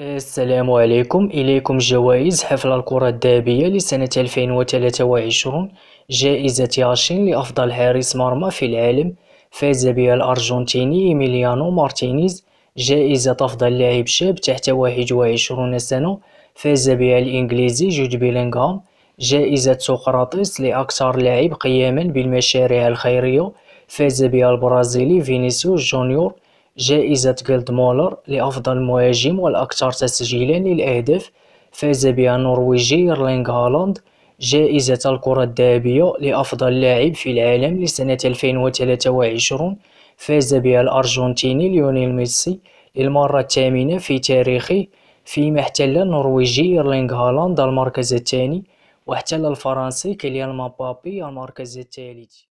السلام عليكم إليكم جوائز حفل الكرة الذهبية لسنة 2023 جائزة ياشين لأفضل حارس مرمى في العالم فاز بها الأرجنتيني إيميليانو مارتينيز جائزة أفضل لاعب شاب تحت 21 سنة فاز بها الإنجليزي جود بيلينغهام جائزة سقراطيس لأكثر لاعب قياما بالمشاريع الخيرية فاز بها البرازيلي فينيسيوس جونيور جائزة مولر لأفضل مهاجم والأكثر تسجيلا للأهداف فاز بها النرويجي إيرلينغ هالاند جائزة الكرة الذهبية لأفضل لاعب في العالم لسنة 2023 فاز بها الأرجنتيني ليونيل ميسي للمرة الثامنة في تاريخه فيما احتل النرويجي إيرلينغ هالاند المركز الثاني واحتل الفرنسي كيليان مبابي المركز الثالث